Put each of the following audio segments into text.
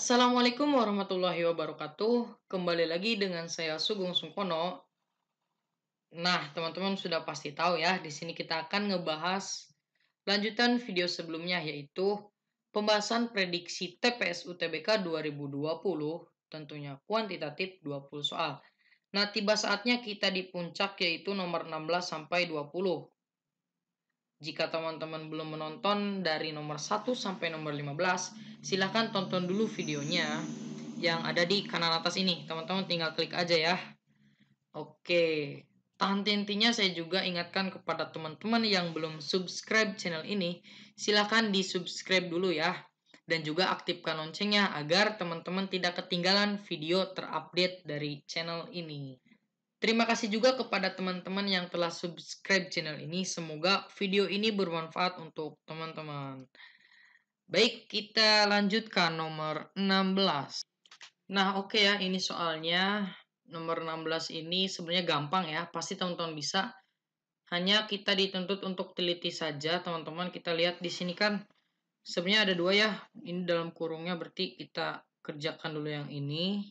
Assalamualaikum warahmatullahi wabarakatuh. Kembali lagi dengan saya Sugeng Sungkono. Nah, teman-teman sudah pasti tahu ya, di sini kita akan ngebahas lanjutan video sebelumnya yaitu pembahasan prediksi TPS UTBK 2020, tentunya kuantitatif 20 soal. Nah, tiba saatnya kita di puncak yaitu nomor 16 sampai 20. Jika teman-teman belum menonton dari nomor 1 sampai nomor 15, silahkan tonton dulu videonya yang ada di kanan atas ini. Teman-teman tinggal klik aja ya. Oke, tante intinya saya juga ingatkan kepada teman-teman yang belum subscribe channel ini, silahkan di-subscribe dulu ya. Dan juga aktifkan loncengnya agar teman-teman tidak ketinggalan video terupdate dari channel ini. Terima kasih juga kepada teman-teman yang telah subscribe channel ini. Semoga video ini bermanfaat untuk teman-teman. Baik, kita lanjutkan nomor 16. Nah, oke okay ya, ini soalnya nomor 16 ini sebenarnya gampang ya. Pasti teman-teman bisa. Hanya kita dituntut untuk teliti saja, teman-teman. Kita lihat di sini kan sebenarnya ada dua ya. Ini dalam kurungnya berarti kita kerjakan dulu yang ini.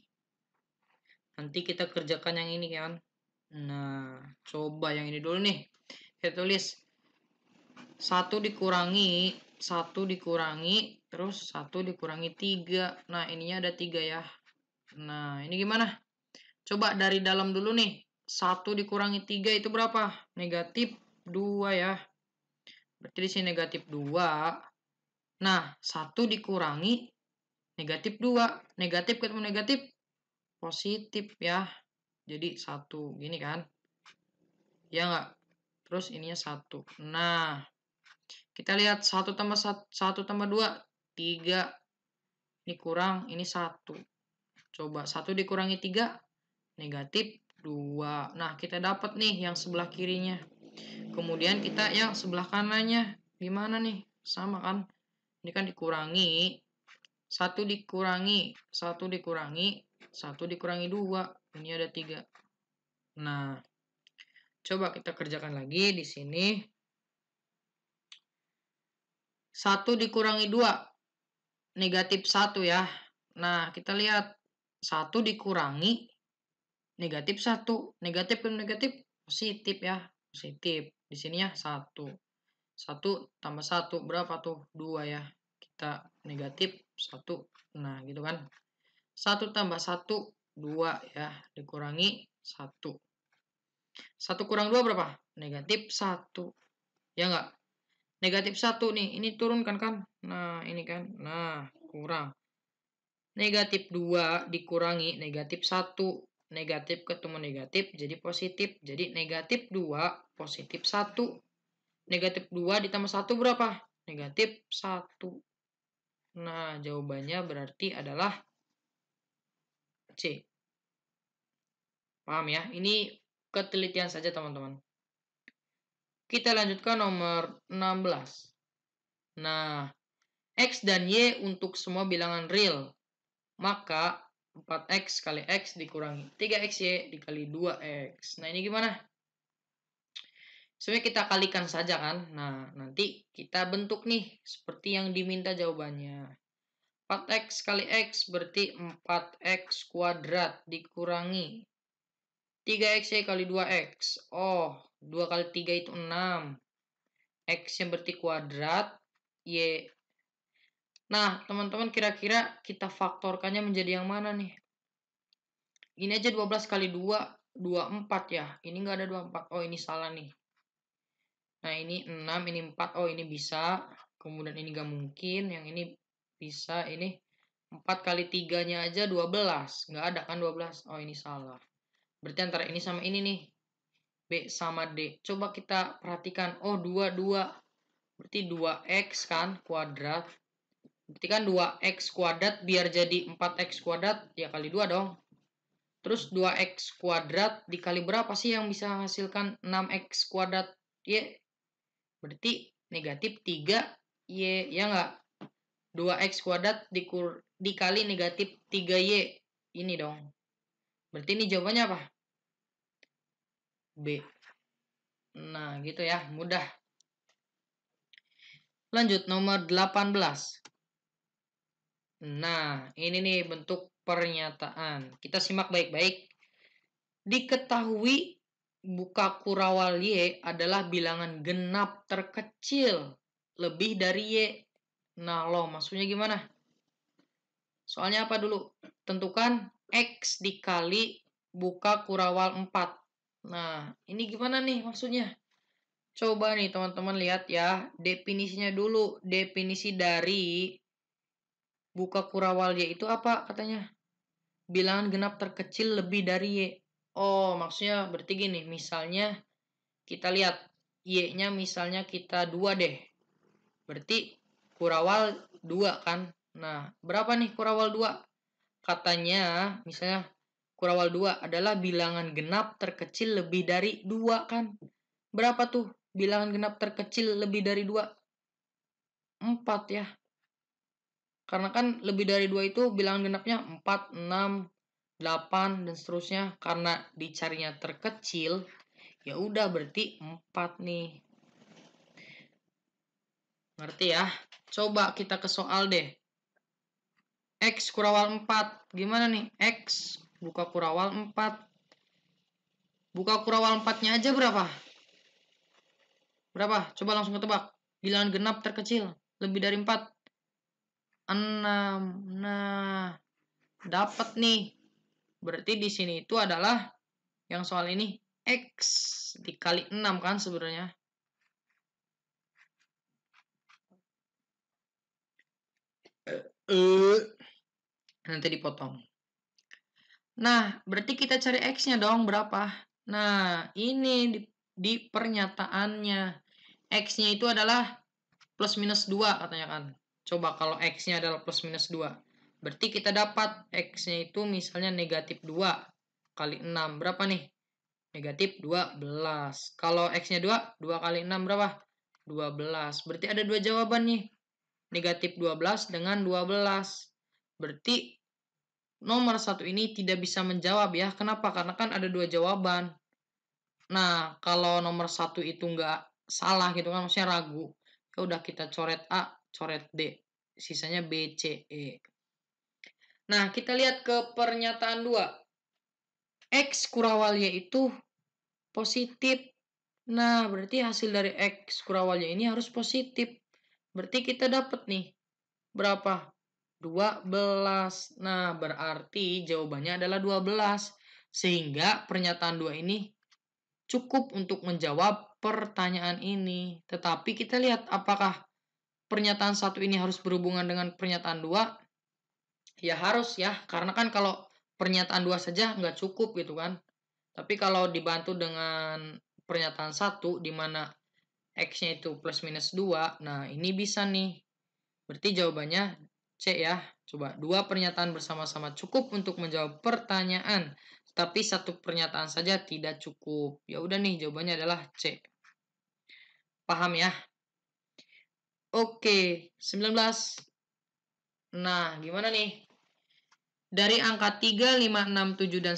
Nanti kita kerjakan yang ini kan. Nah, coba yang ini dulu nih. Kita tulis. satu dikurangi. satu dikurangi. Terus satu dikurangi tiga. Nah, ininya ada tiga ya. Nah, ini gimana? Coba dari dalam dulu nih. satu dikurangi tiga itu berapa? Negatif dua ya. Berarti negatif dua. Nah, satu dikurangi negatif dua. Negatif ketemu negatif positif ya jadi satu gini kan ya nggak terus ininya satu nah kita lihat satu tambah satu tambah dua tiga ini kurang ini satu coba satu dikurangi tiga negatif dua nah kita dapat nih yang sebelah kirinya kemudian kita yang sebelah kanannya gimana nih sama kan ini kan dikurangi satu dikurangi satu dikurangi satu dikurangi dua. Ini ada tiga. Nah, coba kita kerjakan lagi di sini. Satu dikurangi dua. Negatif satu ya. Nah, kita lihat. Satu dikurangi negatif satu. Negatif dan negatif positif ya. Positif. Di sini ya satu. Satu tambah satu berapa tuh? Dua ya. Kita negatif satu. Nah, gitu kan. 1 tambah 1, 2 ya. Dikurangi 1. 1 kurang 2 berapa? Negatif 1. Ya enggak? Negatif 1 nih. Ini turunkan kan? Nah, ini kan. Nah, kurang. Negatif 2 dikurangi negatif 1. Negatif ketemu negatif jadi positif. Jadi negatif 2 positif 1. Negatif 2 ditambah 1 berapa? Negatif 1. Nah, jawabannya berarti adalah C. Paham ya? Ini ketelitian saja teman-teman. Kita lanjutkan nomor 16. Nah, X dan Y untuk semua bilangan real. Maka 4X kali X dikurangi 3XY dikali 2X. Nah, ini gimana? Sebenarnya kita kalikan saja kan. Nah, nanti kita bentuk nih seperti yang diminta jawabannya. 4x kali x berarti 4x kuadrat dikurangi 3xy kali 2x. Oh, 2 kali 3 itu 6. x yang berarti kuadrat. Y. Nah, teman-teman kira-kira kita faktorkannya menjadi yang mana nih? Ini aja 12 kali 2, 24 ya. Ini nggak ada 24. Oh, ini salah nih. Nah, ini 6, ini 4. Oh, ini bisa. Kemudian ini nggak mungkin. Yang ini bisa ini 4 kali 3-nya aja 12. Nggak ada kan 12? Oh, ini salah. Berarti antara ini sama ini nih. B sama D. Coba kita perhatikan. Oh, 2, 2. Berarti 2X kan kuadrat. Berarti kan 2X kuadrat biar jadi 4X kuadrat. Ya, kali 2 dong. Terus 2x kuadrat dikali berapa sih yang bisa menghasilkan 6x kuadrat? Y. Berarti negatif 3Y, ya nggak? 2x kuadrat dikur, dikali negatif 3y. Ini dong. Berarti ini jawabannya apa? B. Nah, gitu ya. Mudah. Lanjut, nomor 18. Nah, ini nih bentuk pernyataan. Kita simak baik-baik. Diketahui buka kurawal Y adalah bilangan genap terkecil lebih dari Y Nah, lo maksudnya gimana? Soalnya apa dulu? Tentukan X dikali buka kurawal 4. Nah, ini gimana nih maksudnya? Coba nih teman-teman lihat ya, definisinya dulu. Definisi dari buka kurawal Y itu apa katanya? Bilangan genap terkecil lebih dari Y. Oh, maksudnya berarti gini, misalnya kita lihat Y-nya misalnya kita dua deh. Berarti Kurawal 2 kan. Nah, berapa nih Kurawal 2? Katanya, misalnya Kurawal 2 adalah bilangan genap terkecil lebih dari 2 kan. Berapa tuh bilangan genap terkecil lebih dari 2? 4 ya. Karena kan lebih dari 2 itu bilangan genapnya 4, 6, 8 dan seterusnya. Karena dicarinya terkecil, ya udah berarti 4 nih. Ngerti ya? Coba kita ke soal deh. X kurawal 4. Gimana nih? X buka kurawal 4. Buka kurawal 4-nya aja berapa? Berapa? Coba langsung ketebak. Bilangan genap terkecil. Lebih dari 4. 6. Nah, dapat nih. Berarti di sini itu adalah yang soal ini X dikali 6 kan sebenarnya. uh, nanti dipotong. Nah, berarti kita cari X-nya dong berapa? Nah, ini di, di pernyataannya. X-nya itu adalah plus minus 2 katanya kan. Coba kalau X-nya adalah plus minus 2. Berarti kita dapat X-nya itu misalnya negatif 2 kali 6. Berapa nih? Negatif 12. Kalau X-nya 2, 2 kali 6 berapa? 12. Berarti ada dua jawaban nih negatif 12 dengan 12. Berarti nomor satu ini tidak bisa menjawab ya. Kenapa? Karena kan ada dua jawaban. Nah, kalau nomor satu itu nggak salah gitu kan, maksudnya ragu. Ya udah kita coret A, coret D. Sisanya B, C, E. Nah, kita lihat ke pernyataan 2. X kurawalnya itu positif. Nah, berarti hasil dari X kurawalnya ini harus positif. Berarti kita dapat nih berapa? 12. Nah, berarti jawabannya adalah 12. Sehingga pernyataan 2 ini cukup untuk menjawab pertanyaan ini. Tetapi kita lihat apakah pernyataan satu ini harus berhubungan dengan pernyataan 2? Ya harus ya, karena kan kalau pernyataan 2 saja nggak cukup gitu kan. Tapi kalau dibantu dengan pernyataan satu di mana X-nya itu plus minus 2. Nah, ini bisa nih. Berarti jawabannya C ya. Coba, dua pernyataan bersama-sama cukup untuk menjawab pertanyaan. Tapi satu pernyataan saja tidak cukup. Ya udah nih, jawabannya adalah C. Paham ya? Oke, 19. Nah, gimana nih? Dari angka 3, 5, 6, 7, dan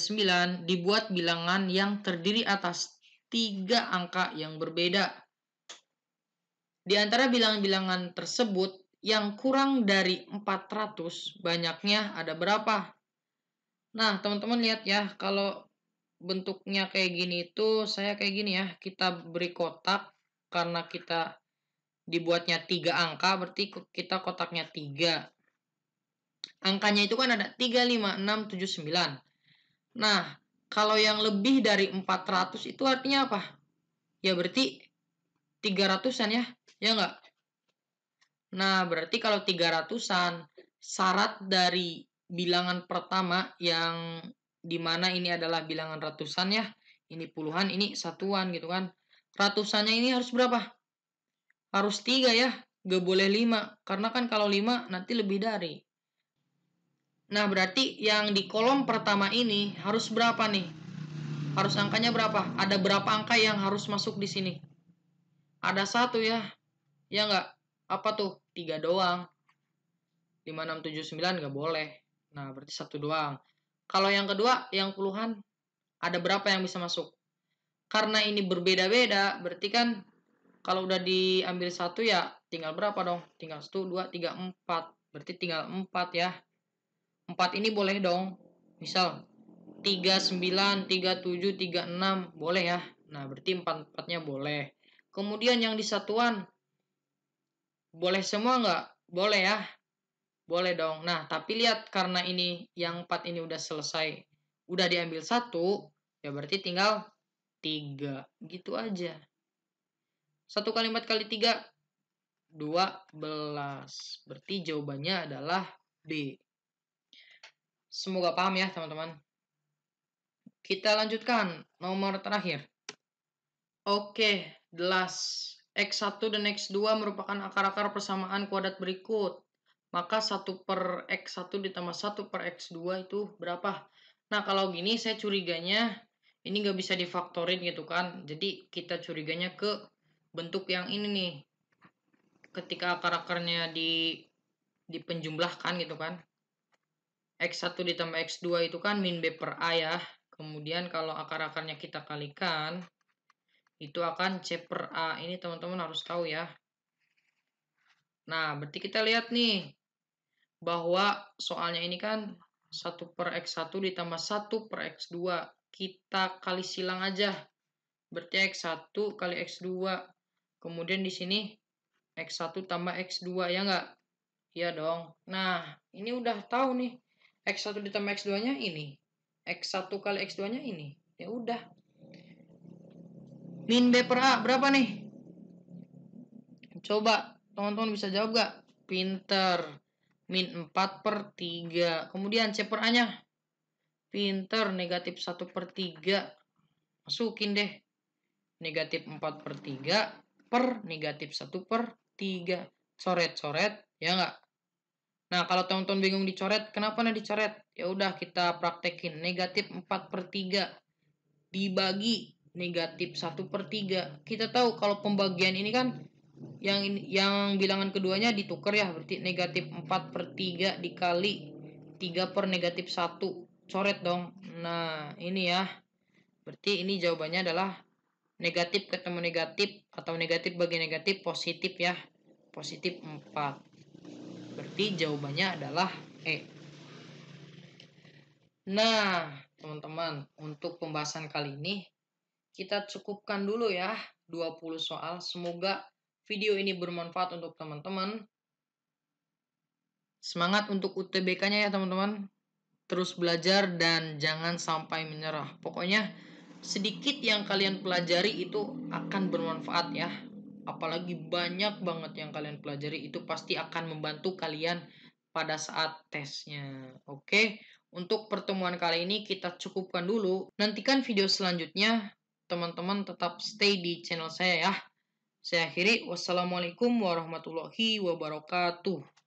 9 dibuat bilangan yang terdiri atas tiga angka yang berbeda. Di antara bilangan-bilangan tersebut yang kurang dari 400 banyaknya ada berapa? Nah, teman-teman lihat ya, kalau bentuknya kayak gini itu saya kayak gini ya, kita beri kotak karena kita dibuatnya tiga angka, berarti kita kotaknya tiga. Angkanya itu kan ada 3, 5, 6, 7, 9. Nah, kalau yang lebih dari 400 itu artinya apa? Ya berarti 300-an ya, ya enggak? Nah, berarti kalau 300-an, syarat dari bilangan pertama yang dimana ini adalah bilangan ratusan ya, ini puluhan, ini satuan gitu kan. Ratusannya ini harus berapa? Harus 3 ya, Gak boleh 5. Karena kan kalau 5 nanti lebih dari. Nah, berarti yang di kolom pertama ini harus berapa nih? Harus angkanya berapa? Ada berapa angka yang harus masuk di sini? Ada satu ya. Ya nggak? Apa tuh? Tiga doang. 5, 6, 7, 9 nggak boleh. Nah, berarti satu doang. Kalau yang kedua, yang puluhan, ada berapa yang bisa masuk? Karena ini berbeda-beda, berarti kan kalau udah diambil satu ya tinggal berapa dong? Tinggal satu dua tiga empat Berarti tinggal empat ya. empat ini boleh dong. Misal tiga tiga sembilan tujuh tiga enam boleh ya. Nah, berarti empat empatnya boleh. Kemudian yang di satuan, boleh semua nggak? Boleh ya, boleh dong. Nah, tapi lihat karena ini yang 4 ini udah selesai, udah diambil satu, ya berarti tinggal tiga, gitu aja. Satu kalimat kali tiga, 12. Berarti jawabannya adalah B. Semoga paham ya teman-teman. Kita lanjutkan nomor terakhir. Oke, Jelas, X1 dan X2 merupakan akar-akar persamaan kuadrat berikut. Maka 1 per X1 ditambah 1 per X2 itu berapa? Nah, kalau gini saya curiganya ini nggak bisa difaktorin gitu kan. Jadi kita curiganya ke bentuk yang ini nih. Ketika akar-akarnya di dipenjumlahkan gitu kan. X1 ditambah X2 itu kan min B per A ya. Kemudian kalau akar-akarnya kita kalikan, itu akan C per A. Ini teman-teman harus tahu ya. Nah, berarti kita lihat nih bahwa soalnya ini kan 1 per X1 ditambah 1 per X2. Kita kali silang aja. Berarti X1 kali X2. Kemudian di sini X1 tambah X2, ya nggak? Iya dong. Nah, ini udah tahu nih. X1 ditambah X2-nya ini. X1 kali X2-nya ini. Ya udah, Min B per A berapa nih? Coba teman-teman bisa jawab gak? Pinter. Min 4 per 3. Kemudian C per A-nya. Pinter. Negatif 1 per 3. Masukin deh. Negatif 4 per 3 per negatif 1 per 3. Coret-coret. Ya nggak? Nah, kalau teman-teman bingung dicoret, kenapa nih dicoret? Ya udah kita praktekin. Negatif 4 per 3 dibagi negatif satu per tiga kita tahu kalau pembagian ini kan yang yang bilangan keduanya ditukar ya berarti negatif 4 per 3 dikali 3 per negatif 1 coret dong nah ini ya berarti ini jawabannya adalah negatif ketemu negatif atau negatif bagi negatif positif ya positif 4 berarti jawabannya adalah E nah teman-teman untuk pembahasan kali ini kita cukupkan dulu ya 20 soal. Semoga video ini bermanfaat untuk teman-teman. Semangat untuk UTBK-nya ya teman-teman. Terus belajar dan jangan sampai menyerah. Pokoknya sedikit yang kalian pelajari itu akan bermanfaat ya. Apalagi banyak banget yang kalian pelajari itu pasti akan membantu kalian pada saat tesnya. Oke, untuk pertemuan kali ini kita cukupkan dulu. Nantikan video selanjutnya teman-teman tetap stay di channel saya ya. Saya akhiri, wassalamualaikum warahmatullahi wabarakatuh.